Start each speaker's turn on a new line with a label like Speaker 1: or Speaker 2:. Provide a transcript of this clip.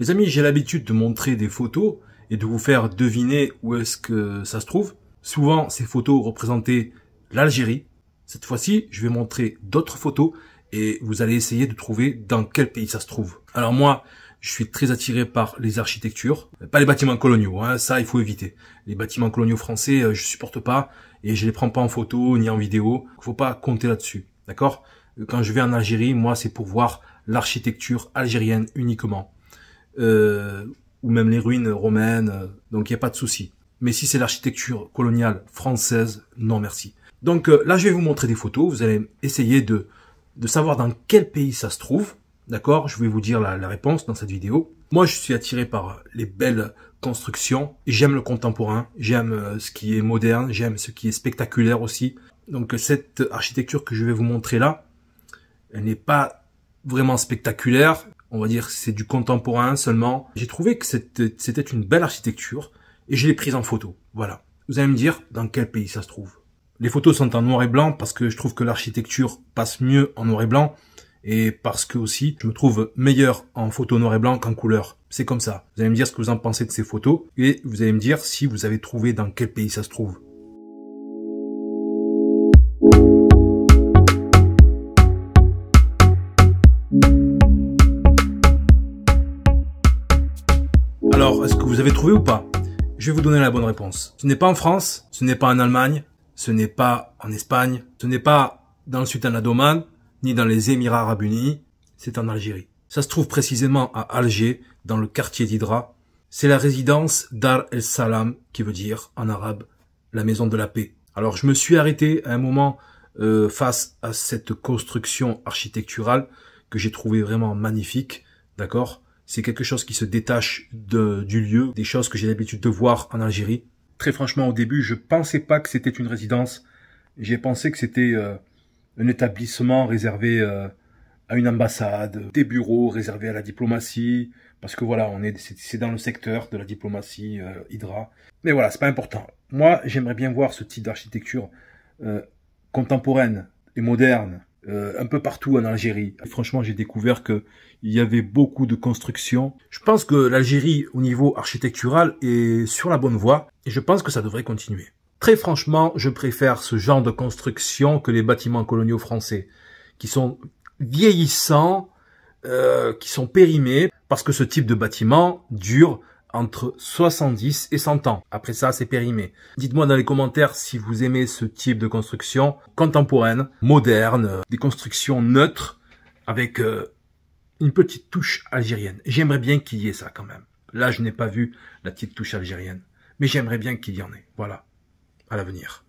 Speaker 1: Les amis, j'ai l'habitude de montrer des photos et de vous faire deviner où est-ce que ça se trouve. Souvent, ces photos représentaient l'Algérie. Cette fois-ci, je vais montrer d'autres photos et vous allez essayer de trouver dans quel pays ça se trouve. Alors moi, je suis très attiré par les architectures, pas les bâtiments coloniaux, hein, ça il faut éviter. Les bâtiments coloniaux français, euh, je supporte pas et je les prends pas en photo ni en vidéo. Faut pas compter là-dessus, d'accord Quand je vais en Algérie, moi c'est pour voir l'architecture algérienne uniquement euh, ou même les ruines romaines, euh, donc il n'y a pas de souci. Mais si c'est l'architecture coloniale française, non merci. Donc euh, là, je vais vous montrer des photos, vous allez essayer de, de savoir dans quel pays ça se trouve, d'accord Je vais vous dire la, la réponse dans cette vidéo. Moi, je suis attiré par les belles constructions. J'aime le contemporain, j'aime euh, ce qui est moderne, j'aime ce qui est spectaculaire aussi. Donc cette architecture que je vais vous montrer là, elle n'est pas vraiment spectaculaire on va dire c'est du contemporain seulement. J'ai trouvé que c'était une belle architecture et je l'ai prise en photo. Voilà. Vous allez me dire dans quel pays ça se trouve. Les photos sont en noir et blanc parce que je trouve que l'architecture passe mieux en noir et blanc et parce que aussi je me trouve meilleur en photo noir et blanc qu'en couleur. C'est comme ça. Vous allez me dire ce que vous en pensez de ces photos et vous allez me dire si vous avez trouvé dans quel pays ça se trouve. Est-ce que vous avez trouvé ou pas Je vais vous donner la bonne réponse. Ce n'est pas en France, ce n'est pas en Allemagne, ce n'est pas en Espagne, ce n'est pas dans le sultanat d'Oman, ni dans les Émirats arabes unis, c'est en Algérie. Ça se trouve précisément à Alger, dans le quartier d'Hydra. C'est la résidence d'Ar el Salam, qui veut dire en arabe la maison de la paix. Alors je me suis arrêté à un moment euh, face à cette construction architecturale que j'ai trouvé vraiment magnifique, d'accord c'est quelque chose qui se détache du lieu, des choses que j'ai l'habitude de voir en Algérie. Très franchement, au début, je pensais pas que c'était une résidence. J'ai pensé que c'était euh, un établissement réservé euh, à une ambassade, des bureaux réservés à la diplomatie, parce que voilà, on est c'est dans le secteur de la diplomatie euh, Hydra. Mais voilà, c'est pas important. Moi, j'aimerais bien voir ce type d'architecture contemporaine et moderne euh, un peu partout en Algérie. Franchement, j'ai découvert que il y avait beaucoup de constructions. Je pense que l'Algérie, au niveau architectural, est sur la bonne voie et je pense que ça devrait continuer. Très franchement, je préfère ce genre de construction que les bâtiments coloniaux français, qui sont vieillissants, euh, qui sont périmés, parce que ce type de bâtiment dure entre 70 et 100 ans. Après ça, c'est périmé. Dites-moi dans les commentaires si vous aimez ce type de construction contemporaine, moderne, euh, des constructions neutres avec euh, une petite touche algérienne. J'aimerais bien qu'il y ait ça quand même. Là, je n'ai pas vu la petite touche algérienne, mais j'aimerais bien qu'il y en ait. Voilà, à l'avenir.